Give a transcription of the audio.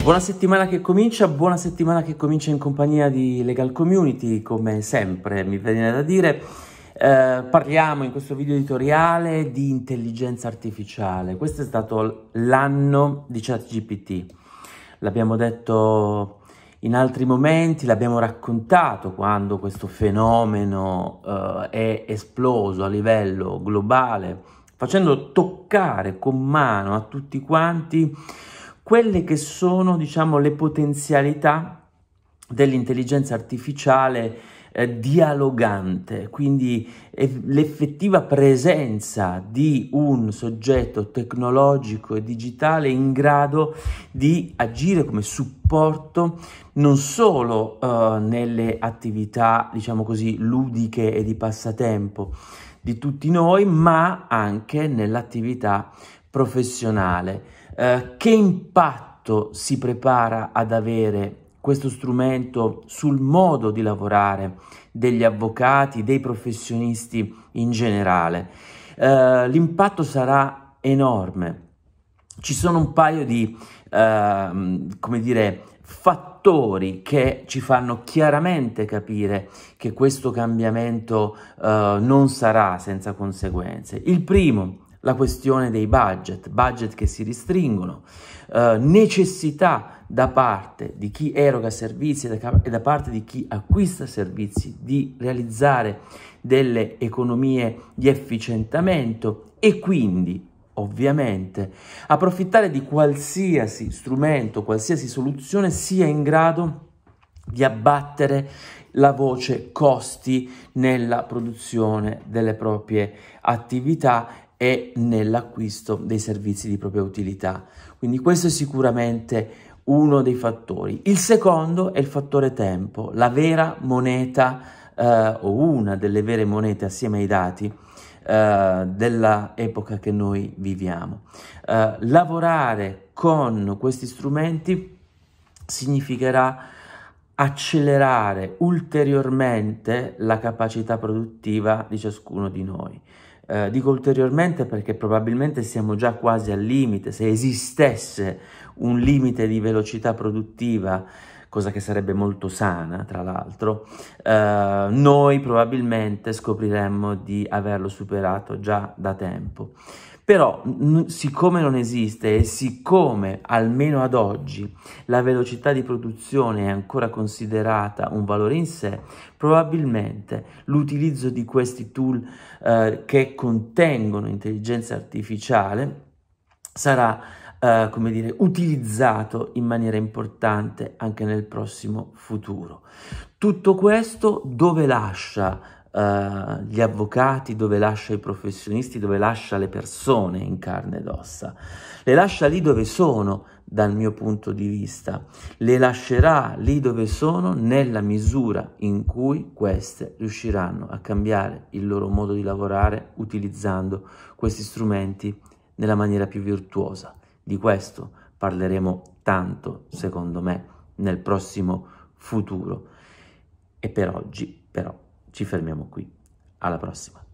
Buona settimana che comincia, buona settimana che comincia in compagnia di Legal Community, come sempre mi viene da dire. Eh, parliamo in questo video editoriale di intelligenza artificiale. Questo è stato l'anno di ChatGPT. L'abbiamo detto in altri momenti l'abbiamo raccontato quando questo fenomeno eh, è esploso a livello globale, facendo toccare con mano a tutti quanti quelle che sono, diciamo, le potenzialità dell'intelligenza artificiale eh, dialogante, quindi l'effettiva presenza di un soggetto tecnologico e digitale in grado di agire come supporto non solo eh, nelle attività, diciamo così, ludiche e di passatempo di tutti noi, ma anche nell'attività professionale. Eh, che impatto si prepara ad avere questo strumento sul modo di lavorare degli avvocati, dei professionisti in generale. Eh, l'impatto sarà enorme. Ci sono un paio di, eh, come dire, fattori che ci fanno chiaramente capire che questo cambiamento eh, non sarà senza conseguenze. Il primo, la questione dei budget, budget che si ristringono, eh, necessità da parte di chi eroga servizi e da parte di chi acquista servizi di realizzare delle economie di efficientamento e quindi ovviamente approfittare di qualsiasi strumento, qualsiasi soluzione sia in grado di abbattere la voce costi nella produzione delle proprie attività e nell'acquisto dei servizi di propria utilità. Quindi questo è sicuramente uno dei fattori. Il secondo è il fattore tempo, la vera moneta eh, o una delle vere monete assieme ai dati eh, dell'epoca che noi viviamo. Eh, lavorare con questi strumenti significherà accelerare ulteriormente la capacità produttiva di ciascuno di noi. Eh, dico ulteriormente perché probabilmente siamo già quasi al limite, se esistesse un limite di velocità produttiva, cosa che sarebbe molto sana tra l'altro, eh, noi probabilmente scopriremmo di averlo superato già da tempo. Però siccome non esiste e siccome almeno ad oggi la velocità di produzione è ancora considerata un valore in sé, probabilmente l'utilizzo di questi tool eh, che contengono intelligenza artificiale sarà Uh, come dire, utilizzato in maniera importante anche nel prossimo futuro. Tutto questo dove lascia eh, gli avvocati, dove lascia i professionisti, dove lascia le persone in carne ed ossa. Le lascia lì dove sono, dal mio punto di vista. Le lascerà lì dove sono nella misura in cui queste riusciranno a cambiare il loro modo di lavorare utilizzando questi strumenti nella maniera più virtuosa. Di questo parleremo tanto, secondo me, nel prossimo futuro. E per oggi, però, ci fermiamo qui. Alla prossima.